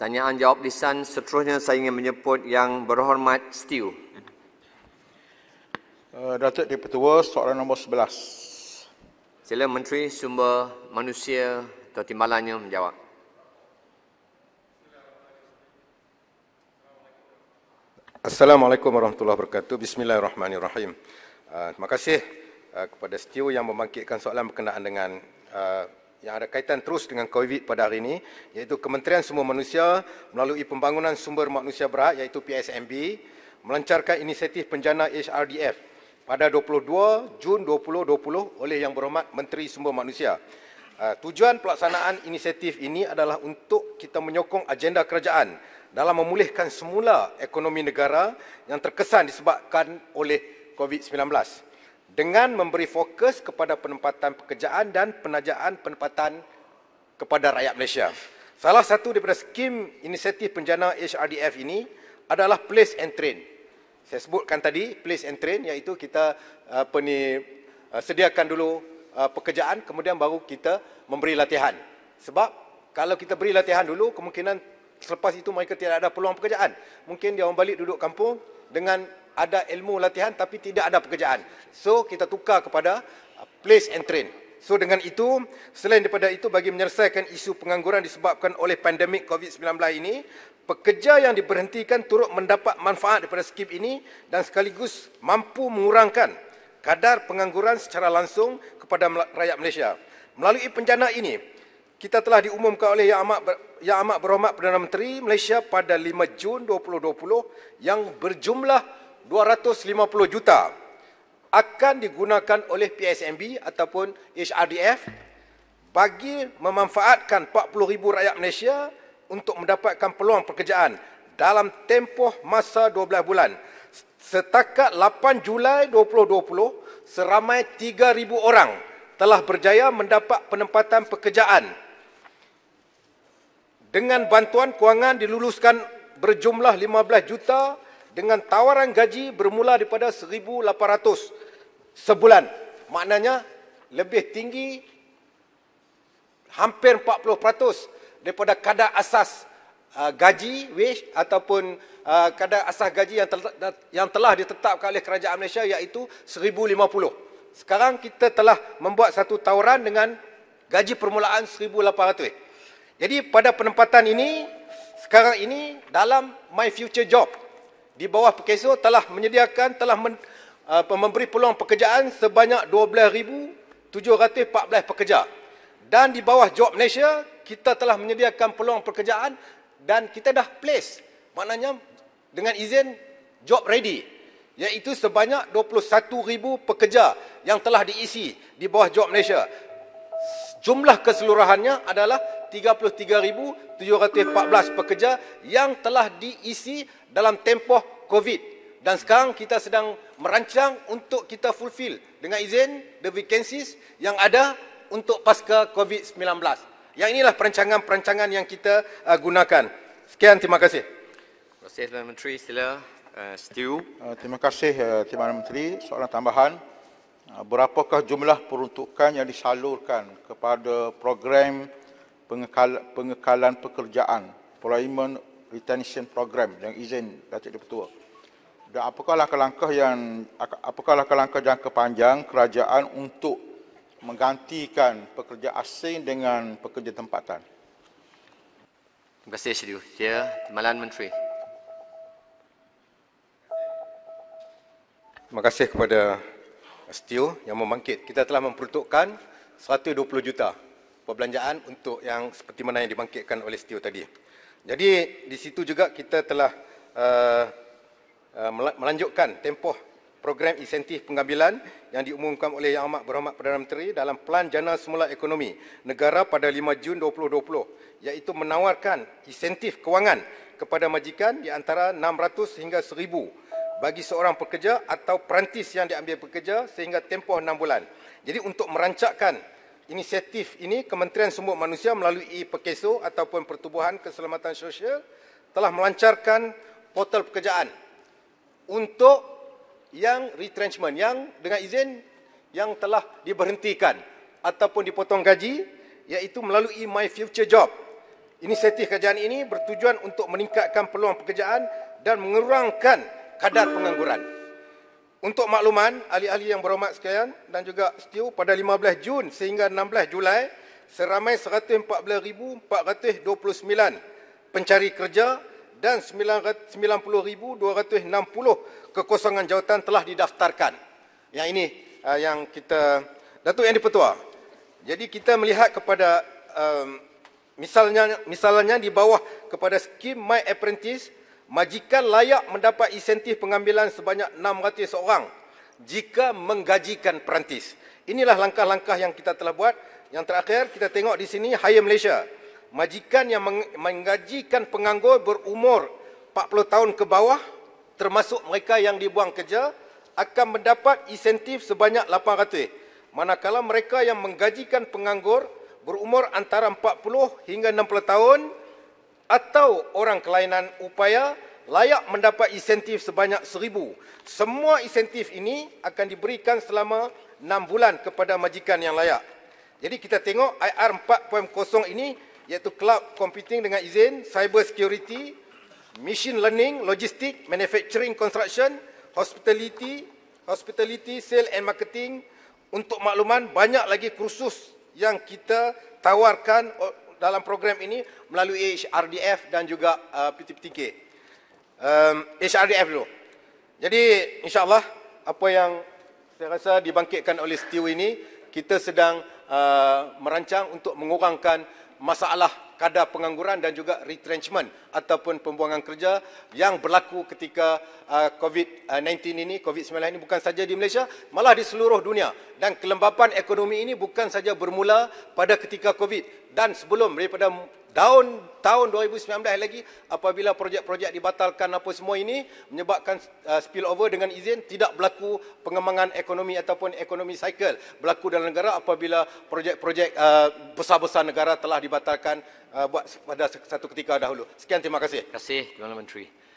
Tanyaan jawab lisan seterusnya saya ingin menyebut yang berhormat Stew. Uh, Datuk di Petua, soalan nombor 11. Sila Menteri Sumber Manusia atau timbalannya menjawab. Assalamualaikum warahmatullahi wabarakatuh. Bismillahirrahmanirrahim. Uh, terima kasih uh, kepada Stew yang membangkitkan soalan berkenaan dengan uh, yang ada kaitan terus dengan COVID pada hari ini iaitu Kementerian Sumber Manusia melalui Pembangunan Sumber Manusia Berhad iaitu PSMB melancarkan inisiatif penjana HRDF pada 22 Jun 2020 oleh Yang Berhormat Menteri Sumber Manusia. Ah, tujuan pelaksanaan inisiatif ini adalah untuk kita menyokong agenda kerajaan dalam memulihkan semula ekonomi negara yang terkesan disebabkan oleh COVID-19 dengan memberi fokus kepada penempatan pekerjaan dan penajaan penempatan kepada rakyat Malaysia. Salah satu daripada skim inisiatif penjana HRDF ini adalah place and train. Saya sebutkan tadi place and train iaitu kita apa uh, ni uh, sediakan dulu uh, pekerjaan kemudian baru kita memberi latihan. Sebab kalau kita beri latihan dulu kemungkinan selepas itu mereka tidak ada peluang pekerjaan. Mungkin dia orang balik duduk kampung dengan ada ilmu latihan tapi tidak ada pekerjaan. So kita tukar kepada uh, place and train. So dengan itu, selain daripada itu bagi menyelesaikan isu pengangguran disebabkan oleh pandemik COVID-19 ini, pekerja yang diberhentikan turut mendapat manfaat daripada skip ini dan sekaligus mampu mengurangkan kadar pengangguran secara langsung kepada rakyat Malaysia. Melalui penjana ini, kita telah diumumkan oleh Yang Amat Ber- Yang Amat Berhormat Perdana Menteri Malaysia pada 5 Jun 2020 yang berjumlah 250 juta akan digunakan oleh PSMB ataupun HRDF bagi memanfaatkan 40 ribu rakyat Malaysia untuk mendapatkan peluang pekerjaan dalam tempoh masa 12 bulan. Setakat 8 Julai 2020, seramai 3,000 orang telah berjaya mendapat penempatan pekerjaan dengan bantuan kewangan diluluskan berjumlah 15 juta dengan tawaran gaji bermula daripada 1,800 sebulan. Maknanya lebih tinggi hampir 40% daripada kadar asas uh, gaji wage ataupun uh, kadar asas gaji yang, tel- yang telah ditetapkan oleh kerajaan Malaysia iaitu 1,050. Sekarang kita telah membuat satu tawaran dengan gaji permulaan 1,800. Jadi pada penempatan ini, sekarang ini dalam My Future Job, di bawah PKSO telah menyediakan telah men, uh, memberi peluang pekerjaan sebanyak 12,714 pekerja. Dan di bawah Job Malaysia kita telah menyediakan peluang pekerjaan dan kita dah place. Maknanya dengan izin job ready iaitu sebanyak 21,000 pekerja yang telah diisi di bawah Job Malaysia. Jumlah keseluruhannya adalah 33,714 pekerja yang telah diisi dalam tempoh COVID. Dan sekarang kita sedang merancang untuk kita fulfill dengan izin the vacancies yang ada untuk pasca COVID-19. Yang inilah perancangan-perancangan yang kita uh, gunakan. Sekian, terima kasih. Terima kasih, Tuan Menteri. Sila, uh, Stu. Uh, terima kasih, uh, Tuan Menteri. Soalan tambahan. Uh, berapakah jumlah peruntukan yang disalurkan kepada program pengekal- pengekalan pekerjaan, employment retention program yang izin Datuk Dipertua. Dan apakah langkah langkah yang apakah langkah langkah jangka panjang kerajaan untuk menggantikan pekerja asing dengan pekerja tempatan? Terima kasih Sri Dia Malan Menteri. Terima kasih kepada Steel yang membangkit. Kita telah memperuntukkan 120 juta perbelanjaan untuk yang seperti mana yang dibangkitkan oleh Steel tadi. Jadi di situ juga kita telah uh, uh, melanjutkan tempoh program insentif pengambilan yang diumumkan oleh Yang Amat Berhormat Perdana Menteri dalam Pelan Jana Semula Ekonomi Negara pada 5 Jun 2020 iaitu menawarkan insentif kewangan kepada majikan di antara 600 hingga 1000 bagi seorang pekerja atau perantis yang diambil pekerja sehingga tempoh 6 bulan. Jadi untuk merancakkan inisiatif ini Kementerian Sumber Manusia melalui Pekeso ataupun Pertubuhan Keselamatan Sosial telah melancarkan portal pekerjaan untuk yang retrenchment yang dengan izin yang telah diberhentikan ataupun dipotong gaji iaitu melalui My Future Job. Inisiatif kerjaan ini bertujuan untuk meningkatkan peluang pekerjaan dan mengurangkan kadar pengangguran. Untuk makluman, ahli-ahli yang berhormat sekalian dan juga setiu pada 15 Jun sehingga 16 Julai seramai 114,429 pencari kerja dan 90,260 kekosongan jawatan telah didaftarkan. Yang ini eh, yang kita, Datuk Yang Dipertua. Jadi kita melihat kepada um, misalnya misalnya di bawah kepada skim My Apprentice majikan layak mendapat insentif pengambilan sebanyak 600 orang jika menggajikan perantis. Inilah langkah-langkah yang kita telah buat. Yang terakhir, kita tengok di sini Hire Malaysia. Majikan yang menggajikan penganggur berumur 40 tahun ke bawah termasuk mereka yang dibuang kerja akan mendapat insentif sebanyak 800. Manakala mereka yang menggajikan penganggur berumur antara 40 hingga 60 tahun atau orang kelainan upaya layak mendapat insentif sebanyak seribu. Semua insentif ini akan diberikan selama enam bulan kepada majikan yang layak. Jadi kita tengok IR 4.0 ini iaitu cloud computing dengan izin, cyber security, machine learning, logistik, manufacturing, construction, hospitality, hospitality, sale and marketing. Untuk makluman, banyak lagi kursus yang kita tawarkan dalam program ini melalui HRDF dan juga uh, PTPTK. Um, HRDF dulu. Jadi insyaAllah apa yang saya rasa dibangkitkan oleh Stiw ini, kita sedang uh, merancang untuk mengurangkan masalah kadar pengangguran dan juga retrenchment ataupun pembuangan kerja yang berlaku ketika uh, COVID-19 ini, COVID-19 ini bukan saja di Malaysia, malah di seluruh dunia. Dan kelembapan ekonomi ini bukan saja bermula pada ketika COVID dan sebelum daripada tahun tahun 2019 lagi apabila projek-projek dibatalkan apa semua ini menyebabkan uh, spill over dengan izin tidak berlaku pengembangan ekonomi ataupun ekonomi cycle berlaku dalam negara apabila projek-projek uh, besar-besar negara telah dibatalkan uh, buat pada satu ketika dahulu sekian terima kasih terima kasih tuan menteri